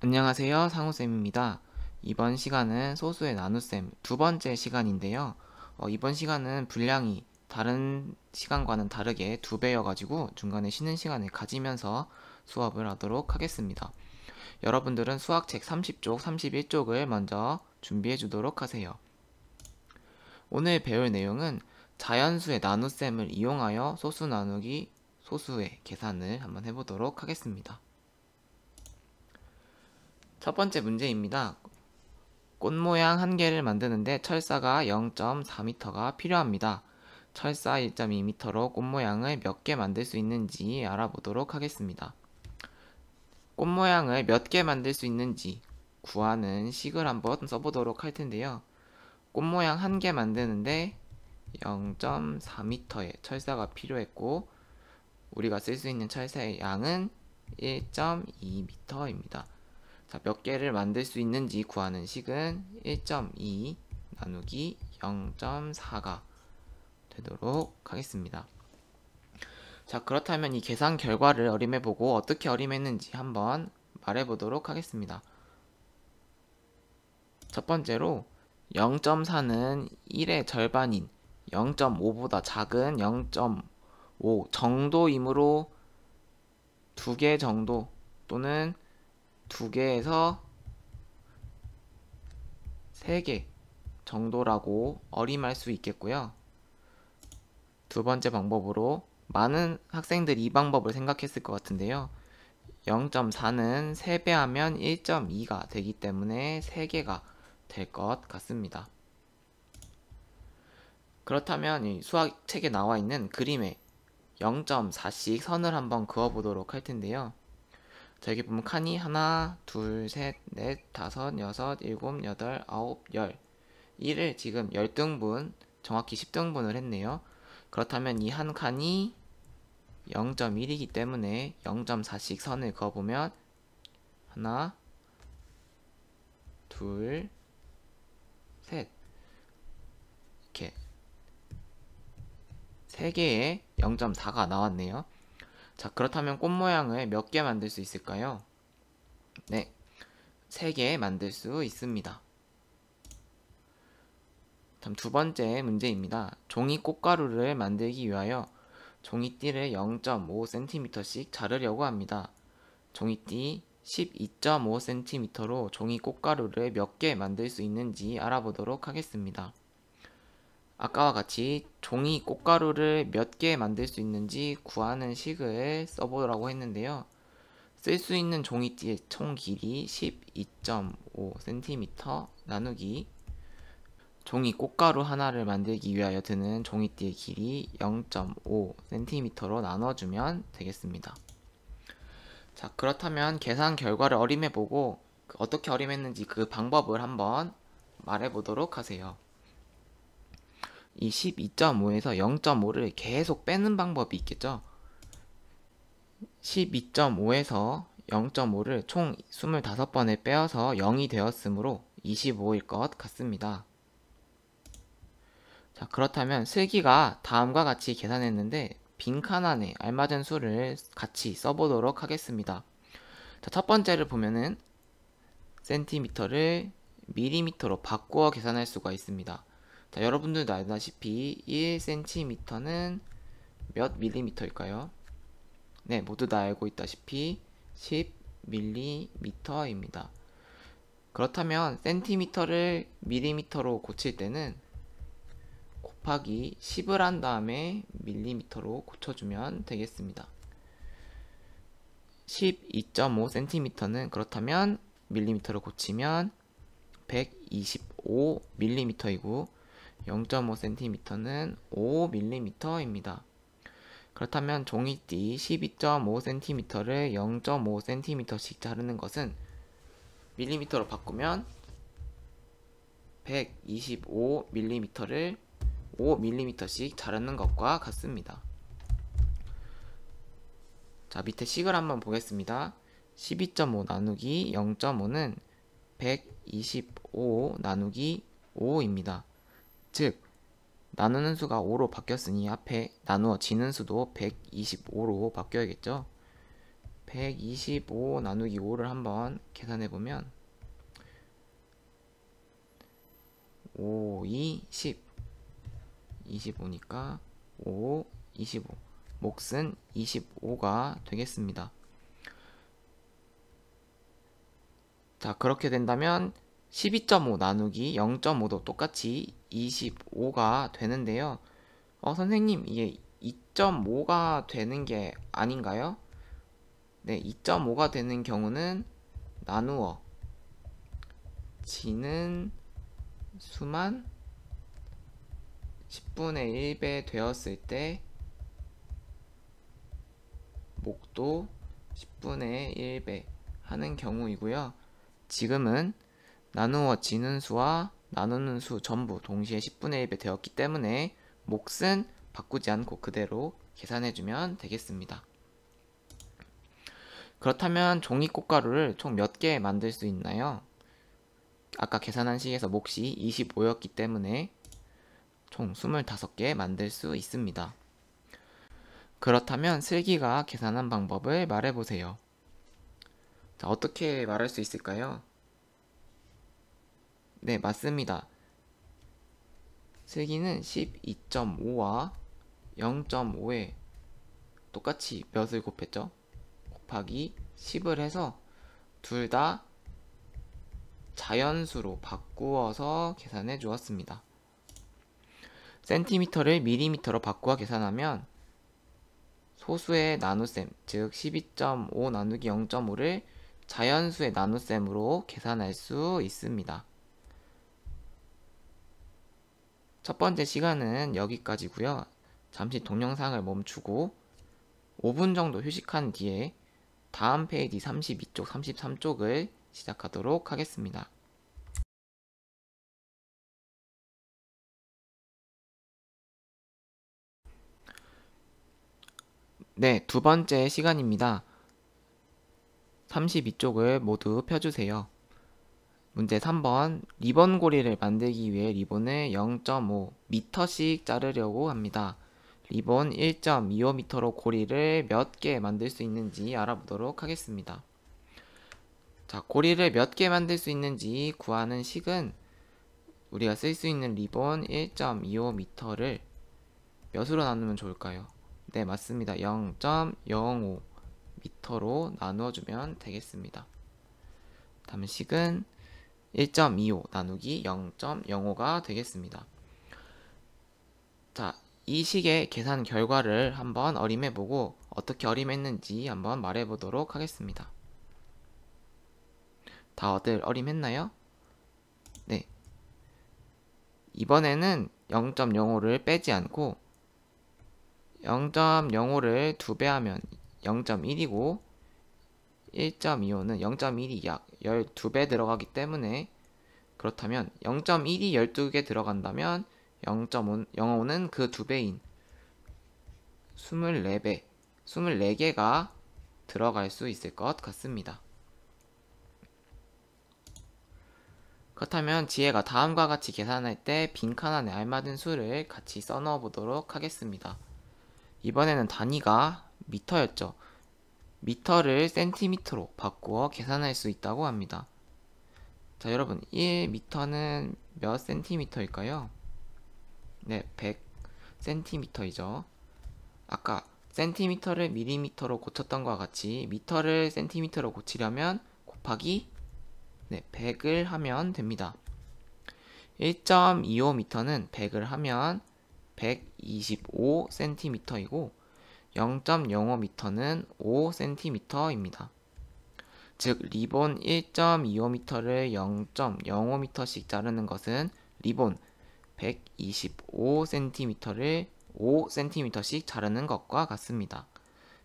안녕하세요. 상우쌤입니다. 이번 시간은 소수의 나눗셈 두 번째 시간인데요. 어, 이번 시간은 분량이 다른 시간과는 다르게 두 배여가지고 중간에 쉬는 시간을 가지면서 수업을 하도록 하겠습니다. 여러분들은 수학책 30쪽, 31쪽을 먼저 준비해 주도록 하세요. 오늘 배울 내용은 자연수의 나눗셈을 이용하여 소수 나누기 소수의 계산을 한번 해보도록 하겠습니다. 첫 번째 문제입니다. 꽃 모양 한 개를 만드는데 철사가 0.4m가 필요합니다. 철사 1.2m로 꽃 모양을 몇 개 만들 수 있는지 알아보도록 하겠습니다. 꽃 모양을 몇 개 만들 수 있는지 구하는 식을 한번 써보도록 할 텐데요. 꽃 모양 한 개 만드는데 0.4m의 철사가 필요했고 우리가 쓸 수 있는 철사의 양은 1.2m입니다. 자, 몇 개를 만들 수 있는지 구하는 식은 1.2 나누기 0.4가 되도록 하겠습니다. 자, 그렇다면 이 계산 결과를 어림해보고 어떻게 어림했는지 한번 말해보도록 하겠습니다. 첫 번째로 0.4는 1의 절반인 0.5보다 작은 0.5 정도이므로 두 개 정도 또는 두 개에서 세 개 정도라고 어림할 수 있겠고요. 두 번째 방법으로 많은 학생들이 이 방법을 생각했을 것 같은데요. 0.4는 3배 하면 1.2가 되기 때문에 3개가 될 것 같습니다. 그렇다면 이 수학 책에 나와 있는 그림에 0.4씩 선을 한번 그어보도록 할 텐데요. 자, 여기 보면 칸이 하나, 둘, 셋, 넷, 다섯, 여섯, 일곱, 여덟, 아홉, 열. 이를 지금 열등분 정확히 10등분을 했네요. 그렇다면 이 한 칸이 0.1이기 때문에 0.4씩 선을 그어보면 하나, 둘, 셋 이렇게 세 개에 0.4가 나왔네요. 자, 그렇다면 꽃 모양을 몇 개 만들 수 있을까요? 네, 세 개 만들 수 있습니다. 다음 두 번째 문제입니다. 종이 꽃가루를 만들기 위하여 종이띠를 0.5cm씩 자르려고 합니다. 종이띠 12.5cm로 종이 꽃가루를 몇 개 만들 수 있는지 알아보도록 하겠습니다. 아까와 같이 종이 꽃가루를 몇 개 만들 수 있는지 구하는 식을 써보라고 했는데요. 쓸 수 있는 종이띠의 총 길이 12.5cm 나누기 종이 꽃가루 하나를 만들기 위하여 드는 종이띠의 길이 0.5cm로 나눠주면 되겠습니다. 자 그렇다면 계산 결과를 어림해보고 그 어떻게 어림했는지 그 방법을 한번 말해보도록 하세요. 이 12.5에서 0.5를 계속 빼는 방법이 있겠죠. 12.5에서 0.5를 총 25번에 빼어서 0이 되었으므로 25일 것 같습니다. 자, 그렇다면 슬기가 다음과 같이 계산했는데 빈칸 안에 알맞은 수를 같이 써보도록 하겠습니다. 자, 첫 번째를 보면은 센티미터를 밀리미터로 바꾸어 계산할 수가 있습니다. 자, 여러분들도 알다시피 1cm는 몇 밀리미터일까요? 네, 모두 다 알고 있다시피 10밀리미터입니다. 그렇다면 센티미터를 밀리미터로 고칠 때는 곱하기 10을 한 다음에 밀리미터로 고쳐주면 되겠습니다. 12.5cm는 그렇다면 밀리미터로 고치면 125mm이고 0.5cm는 5mm입니다. 그렇다면 종이띠 12.5cm를 0.5cm씩 자르는 것은 밀리미터로 바꾸면 125mm를 5mm씩 자르는 것과 같습니다. 자, 밑에 식을 한번 보겠습니다. 12.5 나누기 0.5는 125 나누기 5입니다. 즉 나누는 수가 5로 바뀌었으니 앞에 나누어지는 수도 125로 바뀌어야겠죠. 125 나누기 5를 한번 계산해 보면 5, 2, 10 25니까 5, 25 몫은 25가 되겠습니다. 자 그렇게 된다면 12.5 나누기 0.5도 똑같이 25가 되는데요. 어, 선생님, 이게 2.5가 되는 게 아닌가요? 네, 2.5가 되는 경우는 나누어 지는 수만 10분의 1배 되었을 때 목도 10분의 1배 하는 경우이고요. 지금은 나누어 지는 수와 나누는 수 전부 동시에 10분의 1배 되었기 때문에 몫은 바꾸지 않고 그대로 계산해주면 되겠습니다. 그렇다면 종이 꽃가루를 총 몇 개 만들 수 있나요? 아까 계산한 식에서 몫이 25였기 때문에 총 25개 만들 수 있습니다. 그렇다면 슬기가 계산한 방법을 말해보세요. 자, 어떻게 말할 수 있을까요? 네, 맞습니다. 슬기는 12.5와 0.5에 똑같이 몇을 곱했죠? 곱하기 10을 해서 둘 다 자연수로 바꾸어서 계산해 주었습니다. 센티미터를 밀리미터로 바꾸어 계산하면 소수의 나눗셈, 즉 12.5 나누기 0.5를 자연수의 나눗셈으로 계산할 수 있습니다. 첫 번째 시간은 여기까지고요. 잠시 동영상을 멈추고 5분 정도 휴식한 뒤에 다음 페이지 32쪽, 33쪽을 시작하도록 하겠습니다. 네, 두 번째 시간입니다. 32쪽을 모두 펴주세요. 문제 3번 리본 고리를 만들기 위해 리본을 0.5m씩 자르려고 합니다. 리본 1.25m로 고리를 몇 개 만들 수 있는지 알아보도록 하겠습니다. 자, 고리를 몇 개 만들 수 있는지 구하는 식은 우리가 쓸 수 있는 리본 1.25m를 몇으로 나누면 좋을까요? 네, 맞습니다. 0.05m로 나누어주면 되겠습니다. 다음 식은 1.25 나누기 0.05가 되겠습니다. 자, 이 식의 계산 결과를 한번 어림해보고 어떻게 어림했는지 한번 말해보도록 하겠습니다. 다들 어림했나요? 네. 이번에는 0.05를 빼지 않고 0.05를 2배 하면 0.1이고 1.25는 0.1이 약 12배 들어가기 때문에 그렇다면 0.1이 12개 들어간다면 0 5는그 2배인 24배, 24개가 들어갈 수 있을 것 같습니다. 그렇다면 지혜가 다음과 같이 계산할 때 빈칸 안에 알맞은 수를 같이 써넣어 보도록 하겠습니다. 이번에는 단위가 미터였죠. 미터를 센티미터로 바꾸어 계산할 수 있다고 합니다. 자 여러분 1미터는 몇 센티미터일까요? 네 100센티미터이죠. 아까 센티미터를 밀리미터로 고쳤던 것과 같이 미터를 센티미터로 고치려면 곱하기 네, 100을 하면 됩니다. 1 2 5미터는 100을 하면 125cm이고 0.05m는 5cm입니다. 즉 리본 1.25m를 0.05m씩 자르는 것은 리본 125cm를 5cm씩 자르는 것과 같습니다.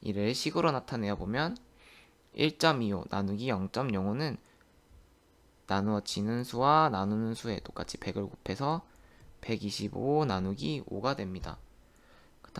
이를 식으로 나타내어 보면 1.25 나누기 0.05는 나누어지는 수와 나누는 수에 똑같이 100을 곱해서 125 나누기 5가 됩니다.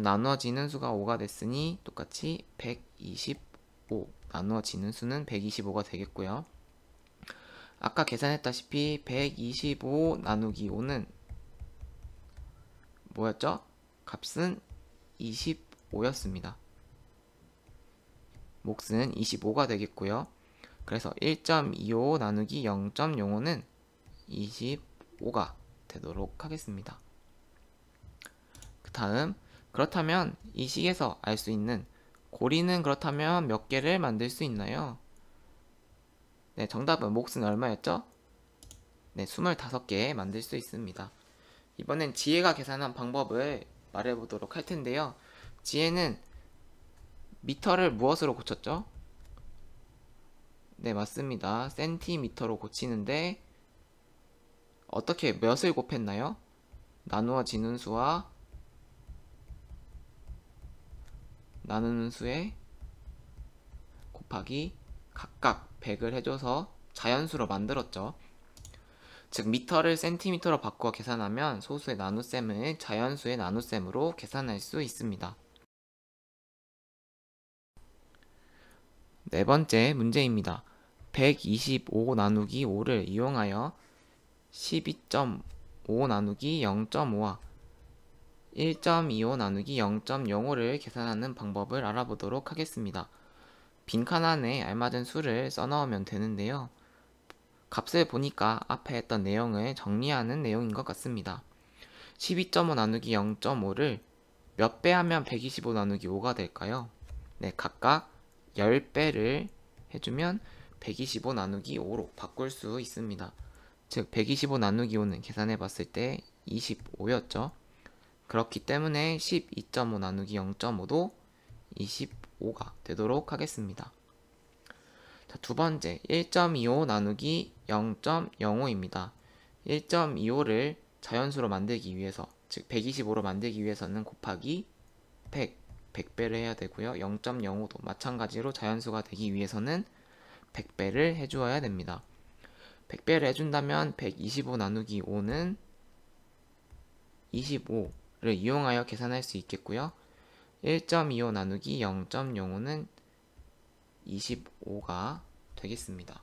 나누어지는 수가 5가 됐으니 똑같이 125나누어지는 수는 125가 되겠고요. 아까 계산했다시피 125 나누기 5는 뭐였죠? 값은 25였습니다. 몫은 25가 되겠고요. 그래서 1.25 나누기 0.05는 25가 되도록 하겠습니다. 그 다음 그렇다면 이 식에서 알 수 있는 고리는 그렇다면 몇 개를 만들 수 있나요? 네, 정답은 몫은 얼마였죠? 네, 25개 만들 수 있습니다. 이번엔 지혜가 계산한 방법을 말해보도록 할 텐데요. 지혜는 미터를 무엇으로 고쳤죠? 네, 맞습니다. 센티미터로 고치는데 어떻게 몇을 곱했나요? 나누어지는 수와 나누는 수에 곱하기 각각 100을 해줘서 자연수로 만들었죠. 즉 미터를 센티미터로 바꿔 계산하면 소수의 나눗셈을 자연수의 나눗셈으로 계산할 수 있습니다. 네 번째 문제입니다. 125 나누기 5를 이용하여 12.5 나누기 0.5와 1.25 나누기 0.05를 계산하는 방법을 알아보도록 하겠습니다. 빈칸 안에 알맞은 수를 써넣으면 되는데요. 값을 보니까 앞에 했던 내용을 정리하는 내용인 것 같습니다. 12.5 나누기 0.5를 몇 배 하면 125 나누기 5가 될까요? 네, 각각 10배를 해주면 125 나누기 5로 바꿀 수 있습니다. 즉, 125 나누기 5는 계산해 봤을 때 25였죠. 그렇기 때문에 12.5 나누기 0.5도 25가 되도록 하겠습니다. 자, 두 번째 1.25 나누기 0.05입니다. 1.25를 자연수로 만들기 위해서 즉 125로 만들기 위해서는 곱하기 100, 100배를 해야 되고요. 0.05도 마찬가지로 자연수가 되기 위해서는 100배를 해주어야 됩니다. 100배를 해준다면 125 나누기 5는 25를 이용하여 계산할 수 있겠고요. 1.25 나누기 0.05는 25가 되겠습니다.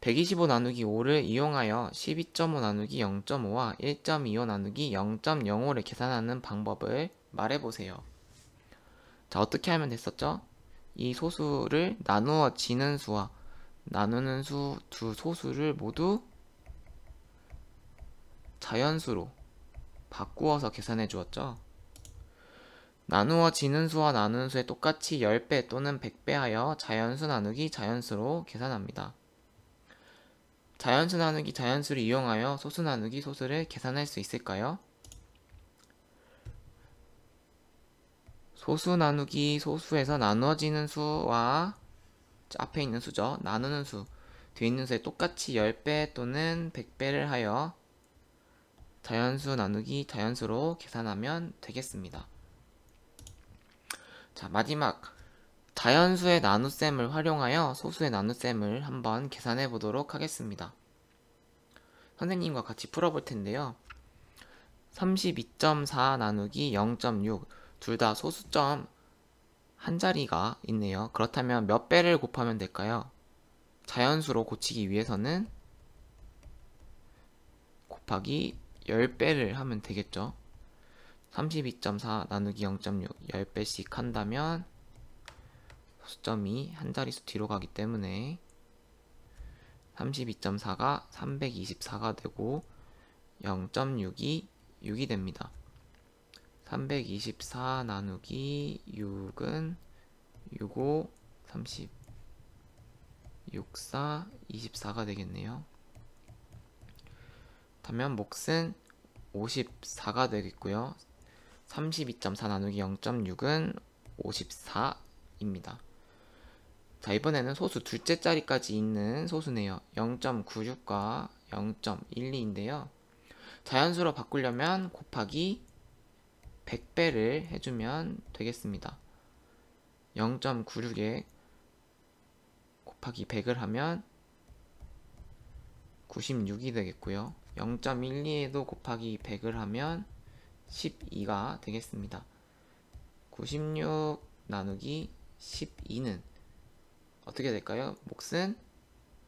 125 나누기 5를 이용하여 12.5 나누기 0.5와 1.25 나누기 0.05를 계산하는 방법을 말해보세요. 자, 어떻게 하면 됐었죠? 이 소수를 나누어지는 수와 나누는 수 두 소수를 모두 자연수로 바꾸어서 계산해 주었죠. 나누어지는 수와 나누는 수의 똑같이 10배 또는 100배 하여 자연수 나누기 자연수로 계산합니다. 자연수 나누기 자연수를 이용하여 소수 나누기 소수를 계산할 수 있을까요? 소수 나누기 소수에서 나누어지는 수와 앞에 있는 수죠. 나누는 수, 뒤에 있는 수에 똑같이 10배 또는 100배를 하여 자연수 나누기 자연수로 계산하면 되겠습니다. 자 마지막 자연수의 나눗셈을 활용하여 소수의 나눗셈을 한번 계산해 보도록 하겠습니다. 선생님과 같이 풀어볼 텐데요. 32.4 나누기 0.6 둘 다 소수점 한 자리가 있네요. 그렇다면 몇 배를 곱하면 될까요? 자연수로 고치기 위해서는 곱하기 10배를 하면 되겠죠 32.4 나누기 0.6 10배씩 한다면 소수점이 한자리수 뒤로 가기 때문에 32.4가 324가 되고 0.6이 6이 됩니다. 324 나누기 6은 65, 30, 64, 24가 되겠네요. 그렇다면 몫은 54가 되겠고요. 32.4 나누기 0.6은 54입니다. 자 이번에는 소수 둘째 자리까지 있는 소수네요. 0.96과 0.12인데요. 자연수로 바꾸려면 곱하기 100배를 해주면 되겠습니다. 0.96에 곱하기 100을 하면 96이 되겠고요. 0.12에도 곱하기 100을 하면 12가 되겠습니다. 96 나누기 12는 어떻게 될까요? 몫은?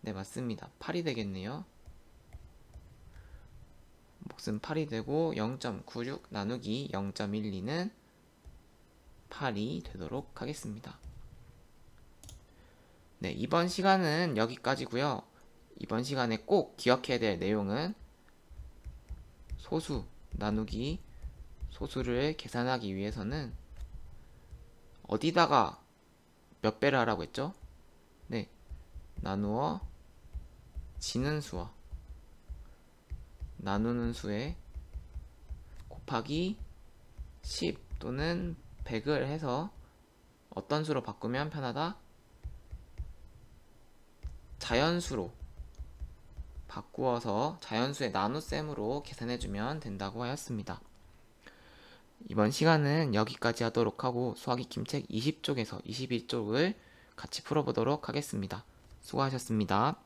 네, 맞습니다. 8이 되겠네요. 몫은 8이 되고 0.96 나누기 0.12는 8이 되도록 하겠습니다. 네, 이번 시간은 여기까지고요. 이번 시간에 꼭 기억해야 될 내용은 소수 나누기 소수를 계산하기 위해서는 어디다가 몇 배를 하라고 했죠? 네. 나누어 지는 수와 나누는 수에 곱하기 10 또는 100을 해서 어떤 수로 바꾸면 편하다? 자연수로 바꾸어서 자연수의 나눗셈으로 계산해주면 된다고 하였습니다. 이번 시간은 여기까지 하도록 하고 수학이 김책 20쪽에서 21쪽을 같이 풀어보도록 하겠습니다. 수고하셨습니다.